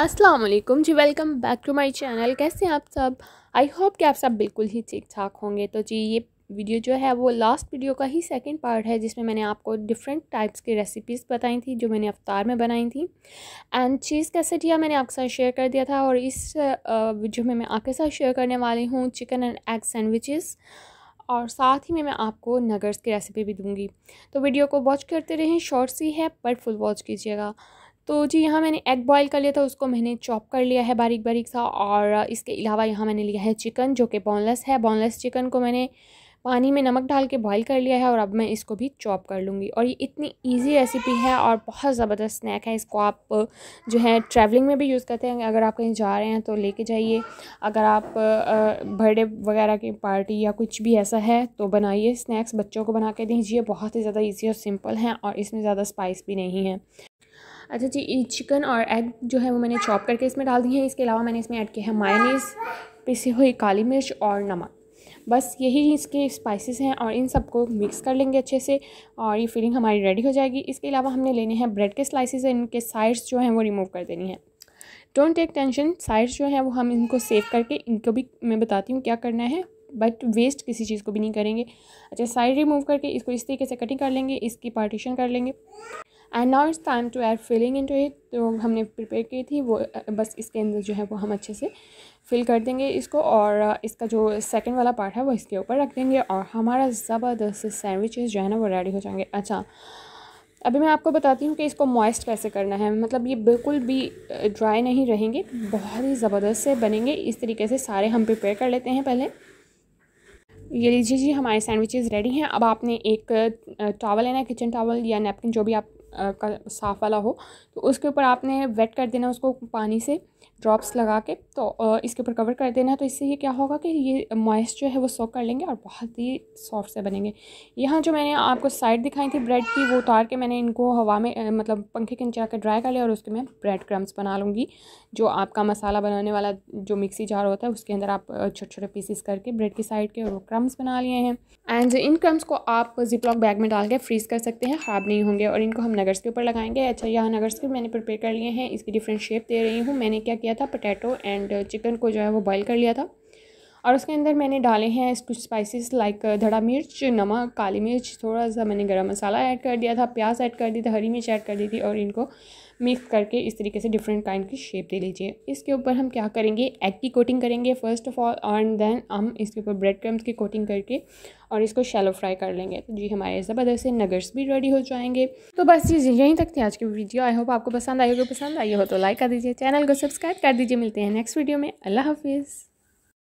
अस्सलाम वालेकुम जी welcome back to my channel कैसे हैं आप सब आई होप कि आप सब बिल्कुल ही ठीक ठाक होंगे तो जी ये वीडियो जो है वो लास्ट वीडियो का ही सेकंड पार्ट है जिसमें मैंने आपको डिफरेंट टाइप्स की रेसिपीज़ बताई थी जो मैंने अवतार में बनाई थी एंड चीज़ कैसे दिया मैंने आपके साथ शेयर कर दिया था और इस वीडियो में मैं आपके साथ शेयर करने वाली हूँ चिकन एंड एग सैंडविचेस और साथ ही में मैं आपको नगर्स की रेसिपी भी दूँगी तो वीडियो को वॉच करते रहें शॉर्ट सी है पर फुल वॉच कीजिएगा तो जी यहाँ मैंने एग बॉईल कर लिया था उसको मैंने चॉप कर लिया है बारीक बारीक सा और इसके अलावा यहाँ मैंने लिया है चिकन जो कि बोनलेस है बोनलेस चिकन को मैंने पानी में नमक डाल के बॉईल कर लिया है और अब मैं इसको भी चॉप कर लूँगी और ये इतनी इजी रेसिपी है और बहुत ज़बरदस्त स्नैक है इसको आप जो है ट्रैवलिंग में भी यूज़ करते हैं अगर आप कहीं जा रहे हैं तो लेके जाइए अगर आप बर्थडे वगैरह की पार्टी या कुछ भी ऐसा है तो बनाइए स्नैक्स बच्चों को बना के दीजिए बहुत ही ज़्यादा ईजी और सिंपल हैं और इसमें ज़्यादा स्पाइस भी नहीं है अच्छा जी चिकन और एग जो है वो मैंने चॉप करके इसमें डाल दी है इसके अलावा मैंने इसमें ऐड किया है मायनीस पिसी हुई काली मिर्च और नमक बस यही इसके स्पाइसेस हैं और इन सबको मिक्स कर लेंगे अच्छे से और ये फिलिंग हमारी रेडी हो जाएगी इसके अलावा हमने लेने हैं ब्रेड के स्लाइसेस और इनके साइड्स जो हैं वो रिमूव कर देनी है डोंट टेक टेंशन साइड्स जो हैं वो हम इनको सेव करके इनको भी मैं बताती हूँ क्या करना है बट वेस्ट किसी चीज़ को भी नहीं करेंगे अच्छा साइड रिमूव करके इसको इस तरीके से कटिंग कर लेंगे इसकी पार्टीशन कर लेंगे and now it's time to add filling to it जो हमने प्रिपेयर की थी वो बस इसके अंदर जो है वो हम अच्छे से फिल कर देंगे इसको और इसका जो सेकंड वाला पार्ट है वो इसके ऊपर रख देंगे और हमारा ज़बरदस्त सैंडविचेस जो है ना वो रेडी हो जाएंगे अच्छा अभी मैं आपको बताती हूँ कि इसको मॉइस्ट कैसे करना है मतलब ये बिल्कुल भी ड्राई नहीं रहेंगे बहुत ही ज़बरदस्त से बनेंगे इस तरीके से सारे हम प्रिपेयर कर लेते हैं पहले ये लीजिए जी हमारे सैंडविचेस रेडी हैं अब आपने एक टावल लेना है किचन टावल या नैपकिन जो भी आप का साफ़ वाला हो तो उसके ऊपर आपने वेट कर देना उसको पानी से ड्रॉप्स लगा के तो इसके ऊपर कवर कर देना तो इससे ये क्या होगा कि ये मॉइस्चर है वो सोक कर लेंगे और बहुत ही सॉफ्ट से बनेंगे यहाँ जो मैंने आपको साइड दिखाई थी ब्रेड की वो उतार के मैंने इनको हवा में मतलब पंखे के नीचे आकर ड्राई कर लिया और उसके मैं ब्रेड क्रम्स बना लूँगी जो आपका मसाला बनाने वाला जो मिक्सी जार होता है उसके अंदर आप छोटे छोटे पीसीस करके ब्रेड की साइड के और वो क्रम्स बना लिए हैं एंड इन क्रम्स को आप लॉक बैग में डाल के फ्रीज़ कर सकते हैं ख़राब नहीं होंगे और इनको हम नगर्स के ऊपर लगाएंगे अच्छा यहाँ नगर्स के मैंने प्रिपेयर कर लिए हैं इसकी डिफरेंट शेप दे रही हूँ मैंने क्या किया था पोटैटो एंड चिकन को जो है वो बॉयल कर लिया था और उसके अंदर मैंने डाले हैं कुछ स्पाइसेस लाइक धड़ा मिर्च नमक काली मिर्च थोड़ा सा मैंने गरम मसाला ऐड कर दिया था प्याज ऐड कर दी था हरी मिर्च ऐड कर दी थी और इनको मिक्स करके इस तरीके से डिफरेंट काइंड की शेप दे लीजिए इसके ऊपर हम क्या करेंगे एग की कोटिंग करेंगे first of all and then हम इसके ऊपर ब्रेड क्रम्स की कोटिंग करके और इसको शैलो फ्राई कर लेंगे तो जी हमारे ज़बरदस्त से नगर्स भी रेडी हो जाएंगे तो बस चीज़ यहीं तक थी आज की वीडियो आई होप आपको पसंद आई होगी पसंद आई हो तो लाइक कर दीजिए चैनल को सब्सक्राइब कर दीजिए मिलते हैं नेक्स्ट वीडियो में अल्लाह हाफिज़